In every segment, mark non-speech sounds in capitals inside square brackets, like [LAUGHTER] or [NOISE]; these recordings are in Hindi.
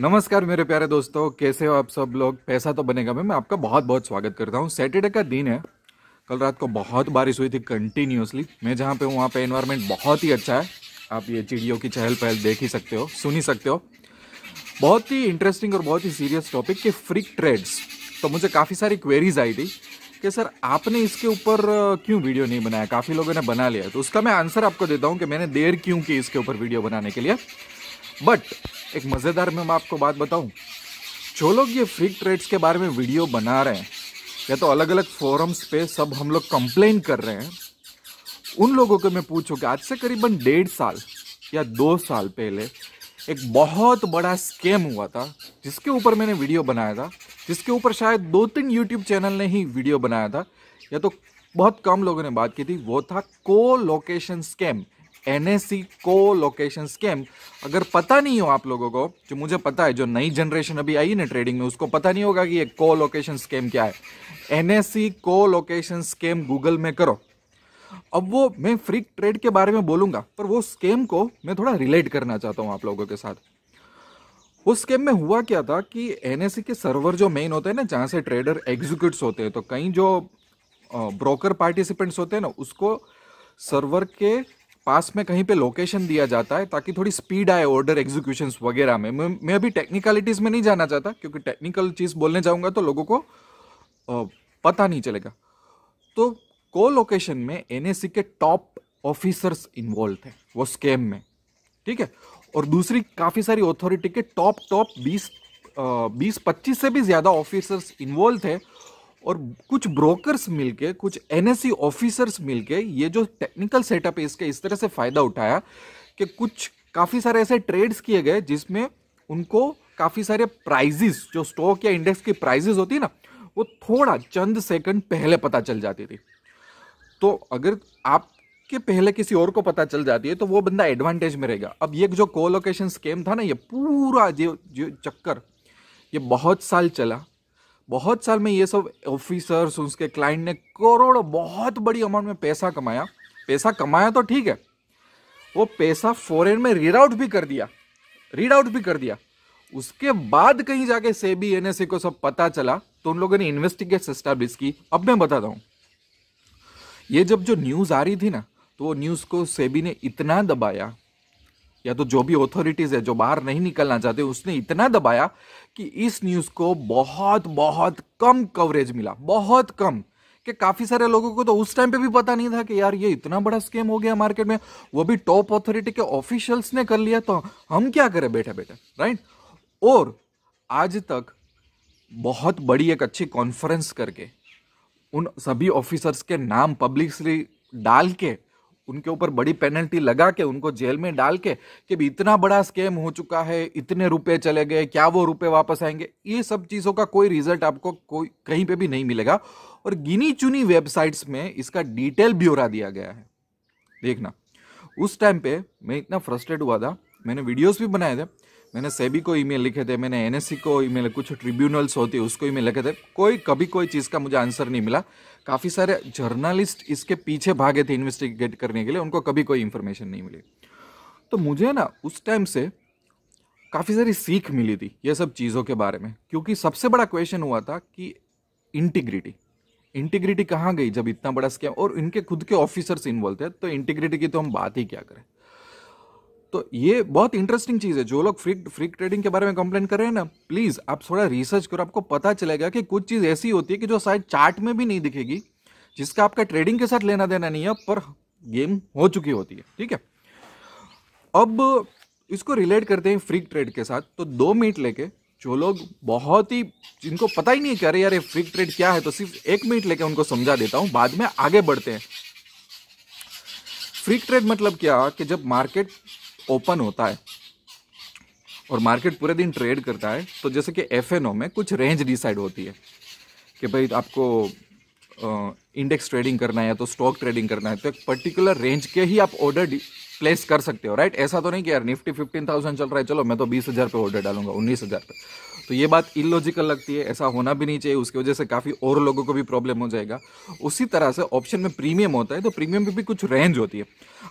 नमस्कार मेरे प्यारे दोस्तों कैसे हो आप सब लोग पैसा तो बनेगा मैं मैं आपका बहुत बहुत स्वागत करता हूँ सैटरडे का दिन है कल रात को बहुत बारिश हुई थी कंटिन्यूसली मैं जहाँ पे हूँ वहाँ पे इन्वायरमेंट बहुत ही अच्छा है आप ये चिड़ियों की चहल पहल देख ही सकते हो सुन ही सकते हो बहुत ही इंटरेस्टिंग और बहुत ही सीरियस टॉपिक कि फ्रिक ट्रेड्स तो मुझे काफ़ी सारी क्वेरीज आई थी कि सर आपने इसके ऊपर क्यों वीडियो नहीं बनाया काफ़ी लोगों ने बना लिया तो उसका मैं आंसर आपको देता हूँ कि मैंने देर क्यों की इसके ऊपर वीडियो बनाने के लिए बट एक मज़ेदार मैं आपको बात बताऊं जो लोग ये फ्री ट्रेड्स के बारे में वीडियो बना रहे हैं या तो अलग अलग फोरम्स पे सब हम लोग कंप्लेन कर रहे हैं उन लोगों को मैं पूछूँ कि आज से करीबन डेढ़ साल या दो साल पहले एक बहुत बड़ा स्कैम हुआ था जिसके ऊपर मैंने वीडियो बनाया था जिसके ऊपर शायद दो तीन यूट्यूब चैनल ने ही वीडियो बनाया था या तो बहुत कम लोगों ने बात की थी वो था colocation scam NSC colocation scam अगर पता नहीं हो आप लोगों को जो मुझे पता है जो नई जनरेशन अभी आई है ना ट्रेडिंग में उसको पता नहीं होगा कि ये को लोकेशन स्कैम क्या है NSC colocation scam Google में करो अब वो मैं फ्री ट्रेड के बारे में बोलूंगा पर वो स्कैम को मैं थोड़ा रिलेट करना चाहता हूँ आप लोगों के साथ उस स्कैम में हुआ क्या था कि एनएससी के सर्वर जो मेन होते हैं ना जहाँ से ट्रेडर एग्जीक्यूट होते हैं तो कहीं जो ब्रोकर पार्टिसिपेंट्स होते हैं ना उसको सर्वर के पास में कहीं पे लोकेशन दिया जाता है ताकि थोड़ी स्पीड आए ऑर्डर एग्जीक्यूशन वगैरह में मैं अभी टेक्निकलिटीज़ में नहीं जाना चाहता क्योंकि टेक्निकल चीज़ बोलने जाऊँगा तो लोगों को पता नहीं चलेगा तो को लोकेशन में एन के टॉप ऑफिसर्स इन्वॉल्व थे वो स्कैम में ठीक है और दूसरी काफ़ी सारी अथॉरिटी के टॉप टॉप बीस बीस पच्चीस से भी ज़्यादा ऑफिसर्स इन्वॉल्व थे और कुछ ब्रोकर्स मिलके कुछ एनएससी ऑफिसर्स e मिलके ये जो टेक्निकल सेटअप है इसका इस तरह से फ़ायदा उठाया कि कुछ काफ़ी सारे ऐसे ट्रेड्स किए गए जिसमें उनको काफ़ी सारे प्राइजेस जो स्टॉक या इंडेक्स की प्राइजेस होती है ना वो थोड़ा चंद सेकंड पहले पता चल जाती थी तो अगर आपके पहले किसी और को पता चल जाती है तो वो बंदा एडवांटेज में रहेगा अब ये जो कोलोकेशन स्केम था ना ये पूरा जो जो चक्कर ये बहुत साल चला बहुत साल में ये सब ऑफिसर्स उसके क्लाइंट ने करोड़ों बहुत बड़ी अमाउंट में पैसा कमाया पैसा कमाया तो ठीक है वो पैसा फॉरेन में रीड आउट भी कर दिया रीड आउट भी कर दिया उसके बाद कहीं जाके सेबी एनएसए को सब पता चला तो उन लोगों ने इन्वेस्टिगेट स्टैब्लिश की अब मैं बताता हूँ ये जब जो न्यूज़ आ रही थी ना तो वो न्यूज़ को सेबी ने इतना दबाया या तो जो भी ऑथोरिटीज है जो बाहर नहीं निकलना चाहते उसने इतना दबाया कि इस न्यूज को बहुत बहुत कम कवरेज मिला बहुत कम कि काफी सारे लोगों को तो उस टाइम पे भी पता नहीं था कि यार ये इतना बड़ा स्कैम हो गया मार्केट में वो भी टॉप अथॉरिटी के ऑफिशियल्स ने कर लिया तो हम क्या करें बेटा बेटा राइट और आज तक बहुत बड़ी एक अच्छी कॉन्फ्रेंस करके उन सभी ऑफिसर्स के नाम पब्लिकली डाल के उनके ऊपर बड़ी पेनल्टी लगा के उनको जेल में डाल के कि भी इतना बड़ा स्कैम हो चुका है इतने रुपए चले गए क्या वो रुपए वापस आएंगे ये सब चीज़ों का कोई रिजल्ट आपको कोई कहीं पे भी नहीं मिलेगा और गिनी चुनी वेबसाइट्स में इसका डिटेल ब्यौरा दिया गया है देखना उस टाइम पे मैं इतना फ्रस्ट्रेट हुआ था मैंने वीडियोस भी बनाए थे मैंने सेबी को ईमेल लिखे थे मैंने एनएससी को ईमेल कुछ ट्रिब्यूनल्स होती है उसको ईमेल लिखे थे कोई कभी कोई चीज़ का मुझे आंसर नहीं मिला काफ़ी सारे जर्नलिस्ट इसके पीछे भागे थे इन्वेस्टिगेट करने के लिए उनको कभी कोई इन्फॉर्मेशन नहीं मिली तो मुझे ना उस टाइम से काफ़ी सारी सीख मिली थी ये सब चीज़ों के बारे में क्योंकि सबसे बड़ा क्वेश्चन हुआ था कि इंटीग्रिटी इंटीग्रिटी कहाँ गई जब इतना बड़ा स्कैम और इनके खुद के ऑफिसर्स इन्वॉल्व थे तो इंटीग्रिटी की तो हम बात ही क्या करें तो ये बहुत इंटरेस्टिंग चीज़ है जो लोग फ्री फ्री ट्रेडिंग के बारे में कंप्लेन कर रहे हैं ना प्लीज़ आप थोड़ा रिसर्च करो आपको पता चलेगा कि कुछ चीज़ ऐसी होती है कि जो शायद चार्ट में भी नहीं दिखेगी जिसका आपका ट्रेडिंग के साथ लेना देना नहीं है पर गेम हो चुकी होती है ठीक है अब इसको रिलेट करते हैं फ्री ट्रेड के साथ तो दो मिनट लेके जो लोग बहुत ही जिनको पता ही नहीं क्या अरे यार फ्री ट्रेड क्या है तो सिर्फ एक मिनट लेके उनको समझा देता हूं बाद में आगे बढ़ते हैं फ्री ट्रेड मतलब क्या कि जब मार्केट ओपन होता है और मार्केट पूरे दिन ट्रेड करता है तो जैसे कि एफ में कुछ रेंज डिसाइड होती है कि भाई आपको इंडेक्स ट्रेडिंग करना है या तो स्टॉक ट्रेडिंग करना है तो एक पर्टिकुलर रेंज के ही आप ऑर्डर प्लेस कर सकते हो राइट ऐसा तो नहीं कि यार निफ्टी फिफ्टीन थाउजेंड चल रहा है चलो मैं तो बीस हज़ार पे ऑर्डर डालूंगा उन्नीस हज़ार पे तो ये बात इलॉजिकल लगती है ऐसा होना भी नहीं चाहिए उसकी वजह से काफ़ी और लोगों को भी प्रॉब्लम हो जाएगा उसी तरह से ऑप्शन में प्रीमियम होता है तो प्रीमियम में भी कुछ रेंज होती है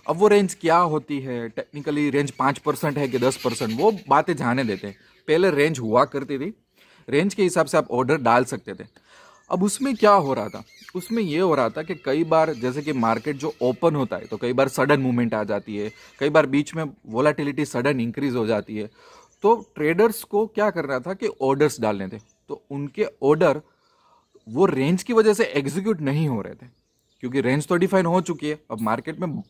अब वो रेंज क्या होती है टेक्निकली रेंज पाँच परसेंट है कि दस परसेंट वो बातें जाने देते हैं पहले रेंज हुआ करती थी रेंज के हिसाब से आप ऑर्डर डाल सकते थे अब उसमें क्या हो रहा था उसमें यह हो रहा था कि कई बार जैसे कि मार्केट जो ओपन होता है तो कई बार सडन मूवमेंट आ जाती है कई बार बीच में वोलाटिलिटी सडन इंक्रीज हो जाती है तो ट्रेडर्स को क्या करना था कि ऑर्डर्स डालने थे तो उनके ऑर्डर वो रेंज की वजह से एग्जीक्यूट नहीं हो रहे थे क्योंकि रेंज तो डिफाइन हो चुकी है अब मार्केट में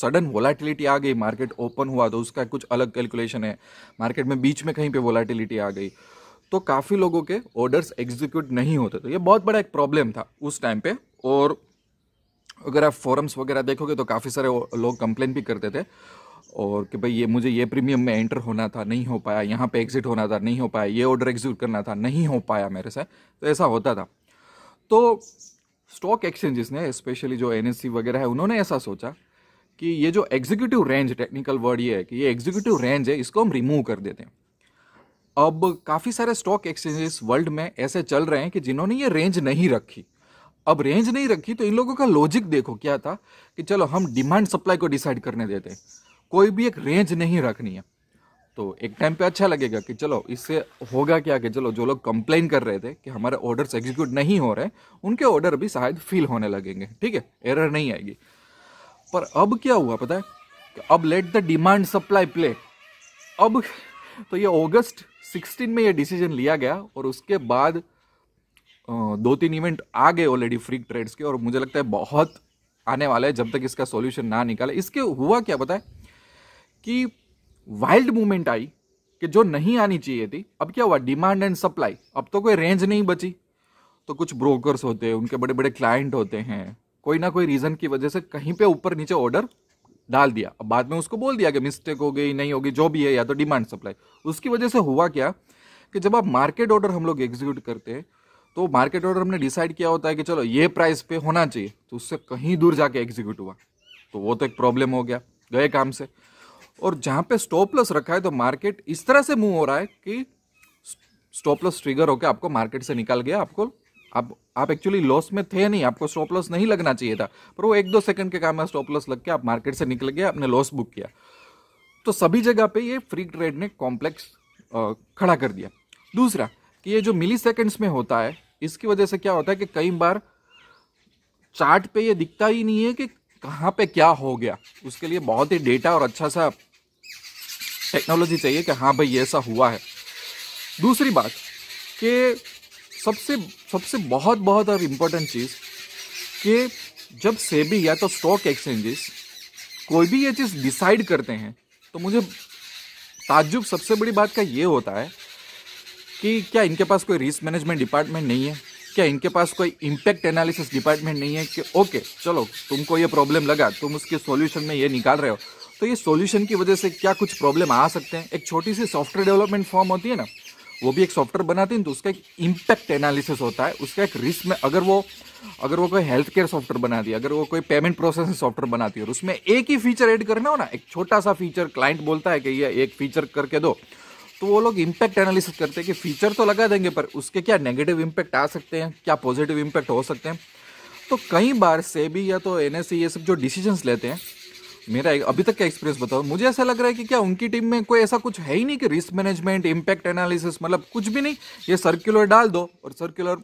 सडन वोलाटिलिटी आ गई मार्केट ओपन हुआ तो उसका कुछ अलग कैलकुलेशन है मार्केट में बीच में कहीं पे वोलाटिलिटी आ गई तो काफ़ी लोगों के ऑर्डर्स एग्जीक्यूट नहीं होते तो ये बहुत बड़ा एक प्रॉब्लम था उस टाइम पे और अगर आप फॉरम्स वगैरह देखोगे तो काफ़ी सारे लोग कंप्लेन भी करते थे और कि भाई ये मुझे ये प्रीमियम में एंटर होना था नहीं हो पाया यहाँ पे एग्ज़िट होना था नहीं हो पाया ये ऑर्डर एग्जिट करना था नहीं हो पाया मेरे से तो ऐसा होता था तो स्टॉक एक्सचेंजेस ने स्पेशली जो एन वगैरह है उन्होंने ऐसा सोचा कि ये जो एग्जीक्यूटिव रेंज टेक्निकल वर्ड ये है कि ये एग्जीक्यूटिव रेंज है इसको हम रिमूव कर देते हैं अब काफ़ी सारे स्टॉक एक्सचेंजेस वर्ल्ड में ऐसे चल रहे हैं कि जिन्होंने ये रेंज नहीं रखी अब रेंज नहीं रखी तो इन लोगों का लॉजिक देखो क्या था कि चलो हम डिमांड सप्लाई को डिसाइड करने देते हैं कोई भी एक रेंज नहीं रखनी है तो एक टाइम पे अच्छा लगेगा कि चलो इससे होगा क्या कि चलो जो लोग कंप्लेन कर रहे थे कि हमारे ऑर्डर्स एग्जीक्यूट नहीं हो रहे उनके ऑर्डर भी शायद फील होने लगेंगे ठीक है एरर नहीं आएगी पर अब क्या हुआ पता है कि अब let the demand supply play अब तो ये अगस्त 16 में ये डिसीजन लिया गया और उसके बाद दो तीन इवेंट आ गए ऑलरेडी फ्री ट्रेड्स के और मुझे लगता है बहुत आने वाले जब तक इसका सॉल्यूशन ना निकाले इसके हुआ क्या पता है कि वाइल्ड मूवमेंट आई कि जो नहीं आनी चाहिए थी अब क्या हुआ डिमांड एंड सप्लाई अब तो कोई रेंज नहीं बची तो कुछ ब्रोकर्स होते हैं उनके बड़े बड़े क्लाइंट होते हैं कोई ना कोई रीज़न की वजह से कहीं पे ऊपर नीचे ऑर्डर डाल दिया अब बाद में उसको बोल दिया कि मिस्टेक हो गई नहीं होगी जो भी है या तो डिमांड सप्लाई उसकी वजह से हुआ क्या कि जब आप मार्केट ऑर्डर हम लोग एग्जीक्यूट करते हैं तो मार्केट ऑर्डर हमने डिसाइड किया होता है कि चलो ये प्राइस पे होना चाहिए तो उससे कहीं दूर जाके एग्जीक्यूट हुआ तो वो तो एक प्रॉब्लम हो गया गए काम से और जहाँ पे स्टॉप लॉस रखा है तो मार्केट इस तरह से मूव हो रहा है कि स्टॉप लॉस ट्रिगर होकर आपको मार्केट से निकाल गया आपको आप आप एक्चुअली लॉस में थे नहीं आपको स्टॉप लॉस नहीं लगना चाहिए था पर वो एक दो सेकंड के काम में स्टॉप लॉस लग के आप मार्केट से निकल गए आपने लॉस बुक किया तो सभी जगह पे ये फ्री ट्रेड ने कॉम्प्लेक्स खड़ा कर दिया दूसरा कि ये जो मिली सेकेंड्स में होता है इसकी वजह से क्या होता है कि कई बार चार्ट पे ये दिखता ही नहीं है कि कहाँ पे क्या हो गया उसके लिए बहुत ही डेटा और अच्छा सा टेक्नोलॉजी चाहिए कि हाँ भाई ऐसा हुआ है दूसरी बात कि सबसे सबसे बहुत बहुत और इम्पोर्टेंट चीज़ कि जब सेबी या तो स्टॉक एक्सचेंजेस कोई भी ये चीज़ डिसाइड करते हैं तो मुझे ताज्जुब सबसे बड़ी बात का ये होता है कि क्या इनके पास कोई रिस्क मैनेजमेंट डिपार्टमेंट नहीं है क्या इनके पास कोई इम्पैक्ट एनालिसिस डिपार्टमेंट नहीं है कि ओके चलो तुमको ये प्रॉब्लम लगा तुम उसके सॉल्यूशन में ये निकाल रहे हो तो ये सॉल्यूशन की वजह से क्या कुछ प्रॉब्लम आ सकते हैं एक छोटी सी सॉफ्टवेयर डेवलपमेंट फॉर्म होती है ना वो भी एक सॉफ्टवेयर बनाती है तो उसका एक इम्पैक्ट एनालिसिस होता है उसका एक रिस्क में अगर वो अगर वो कोई हेल्थ केयर सॉफ्टवेयर बनाती है अगर वो कोई पेमेंट प्रोसेसिंग सॉफ्टवेयर बनाती है और उसमें एक ही फीचर ऐड करना हो ना एक छोटा सा फीचर क्लाइंट बोलता है कि ये एक फीचर करके दो तो वो लोग इम्पैक्ट एनालिसिस करते हैं कि फीचर तो लगा देंगे पर उसके क्या नेगेटिव इम्पैक्ट आ सकते हैं क्या पॉजिटिव इम्पैक्ट हो सकते हैं तो कई बार से भी या तो एन e ये सब जो डिसीजंस लेते हैं मेरा अभी तक का एक्सपीरियंस बताओ मुझे ऐसा लग रहा है कि क्या उनकी टीम में कोई ऐसा कुछ है ही नहीं कि रिस्क मैनेजमेंट इम्पैक्ट एनालिसिस मतलब कुछ भी नहीं ये सर्कुलर डाल दो और सर्कुलर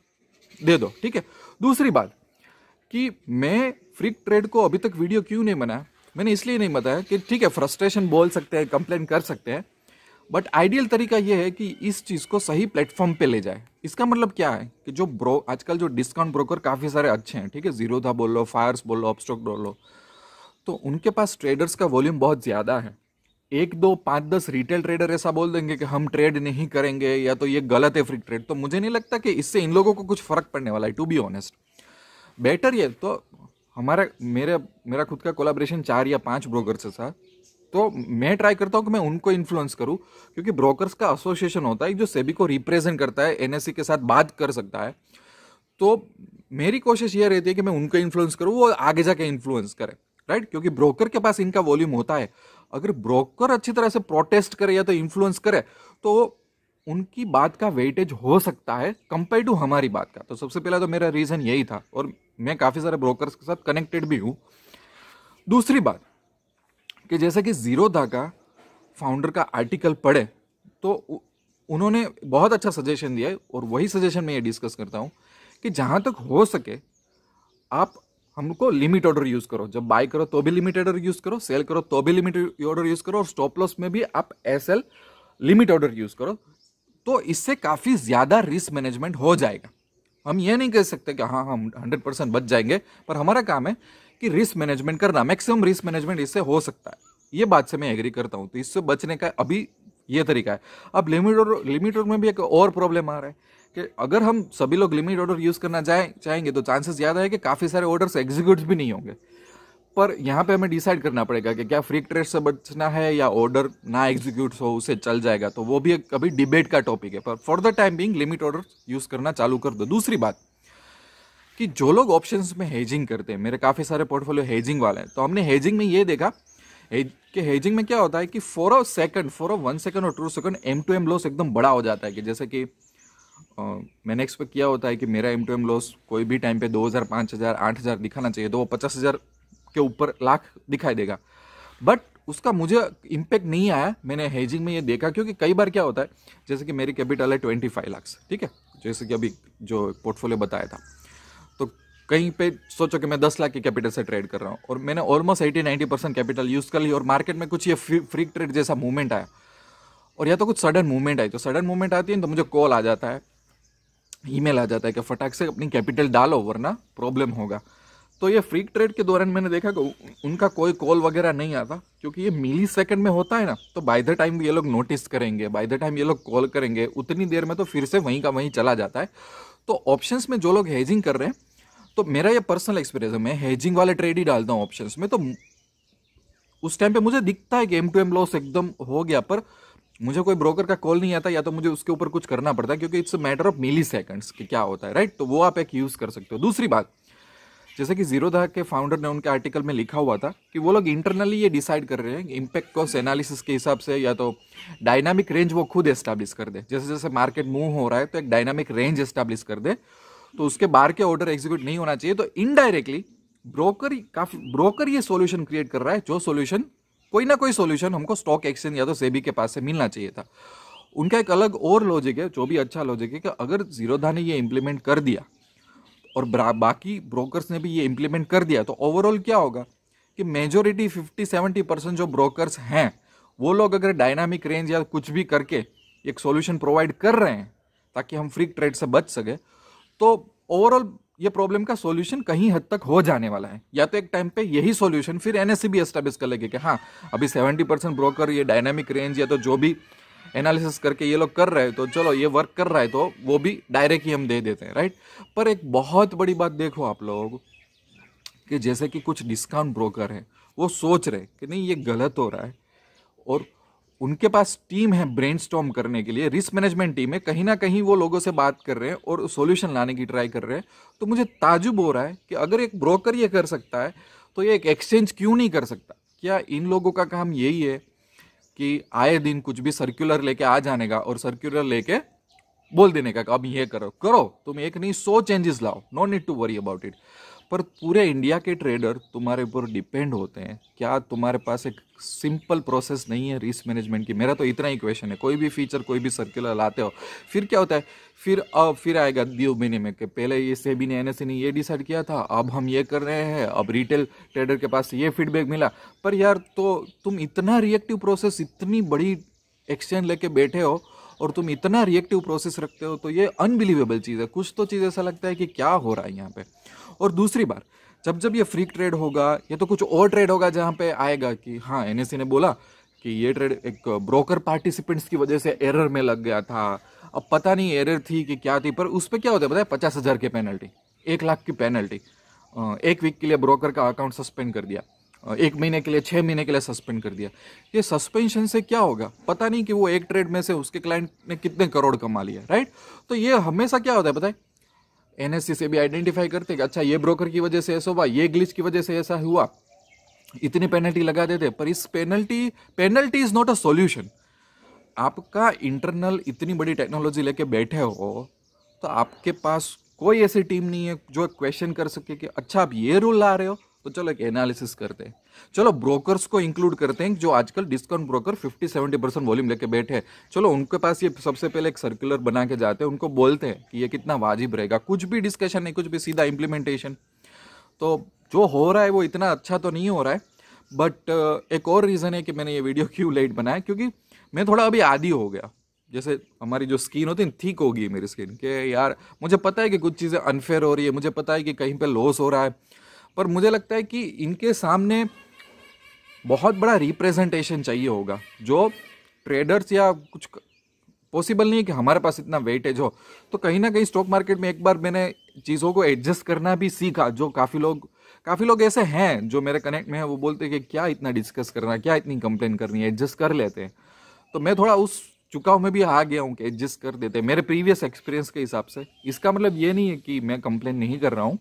दे दो ठीक है दूसरी बात कि मैं फ्री ट्रेड को अभी तक वीडियो क्यों नहीं बनाया मैंने इसलिए नहीं बताया कि ठीक है फ्रस्ट्रेशन बोल सकते हैं कंप्लेन कर सकते हैं बट आइडियल तरीका यह है कि इस चीज़ को सही प्लेटफॉर्म पे ले जाए इसका मतलब क्या है कि जो ब्रो आजकल जो डिस्काउंट ब्रोकर काफ़ी सारे अच्छे हैं ठीक है जीरो था बोल लो फायर्स बोल लो ऑपस्टॉक बोल लो तो उनके पास ट्रेडर्स का वॉल्यूम बहुत ज़्यादा है एक दो पाँच दस रिटेल ट्रेडर ऐसा बोल देंगे कि हम ट्रेड नहीं करेंगे या तो ये गलत है फ्री ट्रेड तो मुझे नहीं लगता कि इससे इन लोगों को कुछ फ़र्क पड़ने वाला है टू बी ऑनेस्ट बेटर ये तो हमारा मेरे मेरा खुद का कोलाब्रेशन चार या पाँच ब्रोकर से था तो मैं ट्राई करता हूँ कि मैं उनको इन्फ्लुएंस करूँ क्योंकि ब्रोकर्स का एसोसिएशन होता है जो सेबी को रिप्रेजेंट करता है एनएससी e के साथ बात कर सकता है तो मेरी कोशिश ये रहती है कि मैं उनको इन्फ्लुएंस करूँ वो आगे जाके इन्फ्लुएंस करें राइट क्योंकि ब्रोकर के पास इनका वॉल्यूम होता है अगर ब्रोकर अच्छी तरह से प्रोटेस्ट करे या तो इन्फ्लुएंस करे तो उनकी बात का वेटेज हो सकता है कंपेयर टू हमारी बात का तो सबसे पहला तो मेरा रीज़न यही था और मैं काफ़ी सारे ब्रोकर के साथ कनेक्टेड भी हूँ दूसरी बात कि जैसे कि जीरोधा का फाउंडर का आर्टिकल पढ़े तो उन्होंने बहुत अच्छा सजेशन दिया है और वही सजेशन मैं ये डिस्कस करता हूँ कि जहाँ तक हो सके आप हम लोग को लिमिट ऑर्डर यूज करो जब बाय करो तो भी लिमिट ऑर्डर यूज करो सेल करो तो भी लिमिट ऑर्डर यूज करो और स्टॉप लॉस में भी आप S L limit order use करो तो इससे काफ़ी ज़्यादा रिस्क मैनेजमेंट हो जाएगा हम ये नहीं कह सकते कि हाँ हम हंड्रेड परसेंट बच जाएंगे पर हमारा काम है कि रिस्क मैनेजमेंट करना मैक्सिमम रिस्क मैनेजमेंट इससे हो सकता है ये बात से मैं एग्री करता हूँ तो इससे बचने का अभी ये तरीका है अब लिमिट और लिमिट में भी एक और प्रॉब्लम आ रहा है कि अगर हम सभी लोग लिमिट ऑर्डर यूज़ करना जाए चाहेंगे तो चांसेस ज़्यादा है कि काफ़ी सारे ऑर्डर्स एग्जीक्यूट भी नहीं होंगे पर यहाँ पे हमें डिसाइड करना पड़ेगा कि क्या फ्री ट्रेड से बचना है या ऑर्डर ना एग्जीक्यूट हो उसे चल जाएगा तो वो भी एक अभी डिबेट का टॉपिक है पर for the time being limit order use करना चालू कर दो दूसरी बात कि जो लोग ऑप्शन में हेजिंग करते हैं मेरे काफ़ी सारे पोर्टफोलियो हेजिंग वाले हैं तो हमने हेजिंग में ये देखा कि हेजिंग में क्या होता है कि for a second for a one second और two second M to M loss एकदम बड़ा हो जाता है कि जैसे कि मैंने एक्सपेक्ट किया होता है कि मेरा एम टू एम लॉस कोई भी टाइम पे दो हज़ार पाँच हज़ार आठ हज़ार दिखाना चाहिए तो वो पचास हज़ार के ऊपर लाख दिखाई देगा बट उसका मुझे इम्पैक्ट नहीं आया मैंने हेजिंग में ये देखा क्योंकि कई बार क्या होता है जैसे कि मेरी कैपिटल है ट्वेंटी फाइव ठीक है जैसे कि अभी जो पोर्टफोलियो बताया था तो कहीं पे सोचो कि मैं दस लाख के कैपिटल से ट्रेड कर रहा हूँ और मैंने almost eighty ninety percent capital use कर ली और मार्केट में कुछ ये फ्री, फ्री ट्रेड जैसा मूवमेंट आया और या तो कुछ सडन मूवमेंट आई तो सडन मूवमेंट आती है तो मुझे कॉल आ जाता है ईमेल आ जाता है कि फटाक से अपनी कैपिटल डालो वरना प्रॉब्लम होगा तो ये फ्री ट्रेड के दौरान मैंने देखा कि उनका कोई कॉल वगैरह नहीं आता क्योंकि ये मिली सेकंड में होता है ना तो बाय द टाइम ये लोग नोटिस करेंगे बाय द टाइम ये लोग कॉल करेंगे उतनी देर में तो फिर से वहीं का वहीं चला जाता है तो ऑप्शंस में जो लोग हेजिंग कर रहे हैं तो मेरा ये पर्सनल एक्सपीरियंस है मैं हेजिंग वाले ट्रेड ही डालता हूँ ऑप्शन में तो उस टाइम पर मुझे दिखता है कि एम टू एम लॉस एकदम हो गया पर मुझे कोई ब्रोकर का कॉल नहीं आता या तो मुझे उसके ऊपर कुछ करना पड़ता है क्योंकि it's a matter of milliseconds कि क्या होता है राइट तो वो आप एक यूज़ कर सकते हो दूसरी बात जैसे कि जीरो जीरोधा के फाउंडर ने उनके आर्टिकल में लिखा हुआ था कि वो लोग इंटरनली ये डिसाइड कर रहे हैं इम्पैक्ट कॉस्ट एनालिसिस के हिसाब से या तो डायनामिक रेंज वो खुद एस्टैब्लिश कर दे जैसे जैसे मार्केट मूव हो रहा है तो एक डायनामिक रेंज एस्टैब्लिश कर दे तो उसके बाहर के ऑर्डर एग्जीक्यूट नहीं होना चाहिए तो इनडायरेक्टली ब्रोकर काफी ब्रोकर ये सोल्यूशन क्रिएट कर रहा है जो सोल्यूशन कोई ना कोई सोल्यूशन हमको स्टॉक एक्सचेंज या तो सेबी के पास से मिलना चाहिए था उनका एक अलग और लॉजिक है जो भी अच्छा लॉजिक है कि अगर जीरोधा ने ये इम्प्लीमेंट कर दिया और बाकी ब्रोकर्स ने भी ये इम्प्लीमेंट कर दिया तो ओवरऑल क्या होगा कि मेजोरिटी 50 70 परसेंट जो ब्रोकर्स हैं वो लोग अगर डायनामिक रेंज या कुछ भी करके एक सॉल्यूशन प्रोवाइड कर रहे हैं ताकि हम फ्री ट्रेड से बच सकें तो ओवरऑल ये प्रॉब्लम का सॉल्यूशन कहीं हद तक हो जाने वाला है या तो एक टाइम पे यही सॉल्यूशन फिर एन भी एस्टेब्लिश कर लेगी कि हाँ अभी सेवेंटी परसेंट ब्रोकर ये डायनामिक रेंज या तो जो भी एनालिसिस करके ये लोग कर रहे हैं तो चलो ये वर्क कर रहा है तो वो भी डायरेक्ट ही हम दे देते हैं राइट पर एक बहुत बड़ी बात देखो आप लोगों को कि जैसे कि कुछ डिस्काउंट ब्रोकर हैं वो सोच रहे कि नहीं ये गलत हो रहा है और उनके पास टीम है ब्रेन करने के लिए रिस्क मैनेजमेंट टीम है कहीं ना कहीं वो लोगों से बात कर रहे हैं और सोल्यूशन लाने की ट्राई कर रहे हैं तो मुझे ताजुब हो रहा है कि अगर एक ब्रोकर ये कर सकता है तो ये एक एक्सचेंज क्यों नहीं कर सकता क्या इन लोगों का काम यही है कि आए दिन कुछ भी सर्कुलर लेके आ जाने का और सर्कुलर लेके बोल देने का अब ये करो करो तुम एक नहीं सो चेंजेस लाओ no need to worry about it पर पूरे इंडिया के ट्रेडर तुम्हारे ऊपर डिपेंड होते हैं क्या तुम्हारे पास एक सिंपल प्रोसेस नहीं है रिस्क मैनेजमेंट की मेरा तो इतना ही क्वेश्चन है कोई भी फीचर कोई भी सर्कुलर लाते हो फिर क्या होता है फिर अब फिर आएगा दियो महीने में कि पहले ये भी ने एन ने ये डिसाइड किया था अब हम ये कर रहे हैं अब रिटेल ट्रेडर के पास ये फीडबैक मिला पर यार तो तुम इतना रिएक्टिव प्रोसेस इतनी बड़ी एक्सचेंज लेके बैठे हो और तुम इतना रिएक्टिव प्रोसेस रखते हो तो ये अनबिलीवेबल चीज़ है कुछ तो चीज़ ऐसा लगता है कि क्या हो रहा है यहाँ पे और दूसरी बार जब जब ये फ्री ट्रेड होगा या तो कुछ और ट्रेड होगा जहाँ पे आएगा कि हाँ एन ने बोला कि ये ट्रेड एक ब्रोकर पार्टिसिपेंट्स की वजह से एरर में लग गया था अब पता नहीं एरर थी कि क्या थी पर उस पर क्या होता है बताए पचास हज़ार की पेनल्टी एक लाख की पेनल्टी एक वीक के लिए ब्रोकर का अकाउंट सस्पेंड कर दिया एक महीने के लिए छः महीने के लिए सस्पेंड कर दिया ये सस्पेंशन से क्या होगा पता नहीं कि वो एक ट्रेड में से उसके क्लाइंट ने कितने करोड़ कमा लिया राइट तो ये हमेशा क्या होता है बताए एन से भी आइडेंटिफाई करते हैं कि अच्छा ये ब्रोकर की वजह से ऐसा हुआ ये ग्लिच की वजह से ऐसा हुआ इतनी पेनल्टी लगा देते पर इस penalty penalty is not a solution आपका इंटरनल इतनी बड़ी टेक्नोलॉजी लेके बैठे हो तो आपके पास कोई ऐसी टीम नहीं है जो क्वेश्चन कर सके कि अच्छा आप ये रूल ला रहे हो तो चलो एक एनालिसिस करते हैं चलो ब्रोकर्स को इंक्लूड करते हैं जो आजकल डिस्काउंट ब्रोकर 50 70 परसेंट वॉल्यूम लेके बैठे हैं चलो उनके पास ये सबसे पहले एक सर्कुलर बना के जाते हैं उनको बोलते हैं कि ये कितना वाजिब रहेगा कुछ भी डिस्कशन नहीं कुछ भी सीधा इम्प्लीमेंटेशन तो जो हो रहा है वो इतना अच्छा तो नहीं हो रहा है बट uh, एक और रीज़न है कि मैंने ये वीडियो [LAUGHS] क्यों लेट बनाया क्योंकि मैं थोड़ा अभी आदि हो गया जैसे हमारी जो स्किन होती है ठीक होगी मेरी स्किन के यार मुझे पता है कि कुछ चीज़ें अनफेयर हो रही है मुझे पता है कि कहीं पे लॉस हो रहा है पर मुझे लगता है कि इनके सामने बहुत बड़ा रिप्रेजेंटेशन चाहिए होगा जो ट्रेडर्स या कुछ पॉसिबल नहीं है कि हमारे पास इतना वेटेज हो तो कहीं ना कहीं स्टॉक मार्केट में एक बार मैंने चीज़ों को एडजस्ट करना भी सीखा जो काफ़ी लोग काफ़ी लोग ऐसे हैं जो मेरे कनेक्ट में हैं वो बोलते हैं कि क्या इतना डिस्कस करना क्या इतनी कंप्लेन करनी है एडजस्ट कर लेते हैं तो मैं थोड़ा उस चुकाव में भी आ गया हूँ कि एडजस्ट कर देते हैं मेरे प्रीवियस एक्सपीरियंस के हिसाब से इसका मतलब ये नहीं है कि मैं कंप्लेन नहीं कर रहा हूँ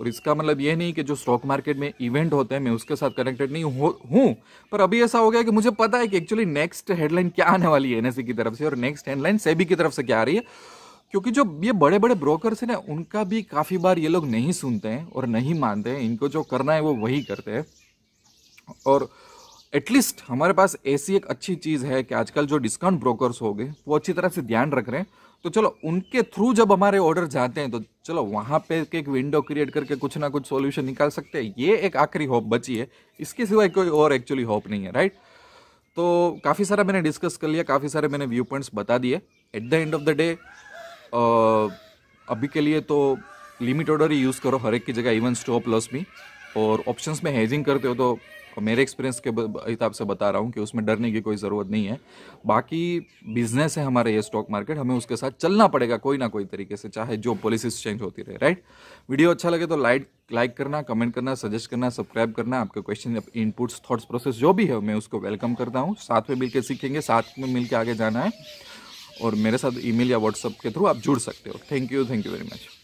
और इसका मतलब ये नहीं कि जो स्टॉक मार्केट में इवेंट होते हैं मैं उसके साथ कनेक्टेड नहीं हूँ पर अभी ऐसा हो गया कि मुझे पता है कि एक्चुअली नेक्स्ट हेडलाइन क्या आने वाली है एनएससी की तरफ से और नेक्स्ट हेडलाइन सेबी की तरफ से क्या आ रही है क्योंकि जो ये बड़े बड़े ब्रोकर्स हैं ना उनका भी काफ़ी बार ये लोग नहीं सुनते हैं और नहीं मानते हैं इनको जो करना है वो वही करते हैं और एटलीस्ट हमारे पास ऐसी एक अच्छी चीज़ है कि आजकल जो डिस्काउंट ब्रोकर्स हो गए वो अच्छी तरह से ध्यान रख रहे हैं तो चलो उनके थ्रू जब हमारे ऑर्डर जाते हैं तो चलो वहाँ पे एक विंडो क्रिएट करके कुछ ना कुछ सॉल्यूशन निकाल सकते हैं ये एक आखिरी होप बची है इसके सिवाय कोई और एक्चुअली होप नहीं है राइट तो काफ़ी सारा मैंने डिस्कस कर लिया काफ़ी सारे मैंने व्यू पॉइंट्स बता दिए at the end of the day अभी के लिए तो लिमिट ऑर्डर ही यूज़ करो हर एक की जगह इवन स्टॉप लॉस भी और ऑप्शंस में हेजिंग करते हो तो और मेरे एक्सपीरियंस के हिसाब से बता रहा हूँ कि उसमें डरने की कोई ज़रूरत नहीं है बाकी बिजनेस है हमारा ये स्टॉक मार्केट हमें उसके साथ चलना पड़ेगा कोई ना कोई तरीके से चाहे जो पॉलिसीज चेंज होती रहे राइट वीडियो अच्छा लगे तो लाइक लाइक करना कमेंट करना सजेस्ट करना सब्सक्राइब करना आपके क्वेश्चन इनपुट्स थॉट्स प्रोसेस जो भी है मैं उसको वेलकम करता हूँ साथ में मिलकर सीखेंगे साथ में मिलकर आगे जाना है और मेरे साथ ईमेल या व्हाट्सअप के थ्रू आप जुड़ सकते हो thank you thank you very much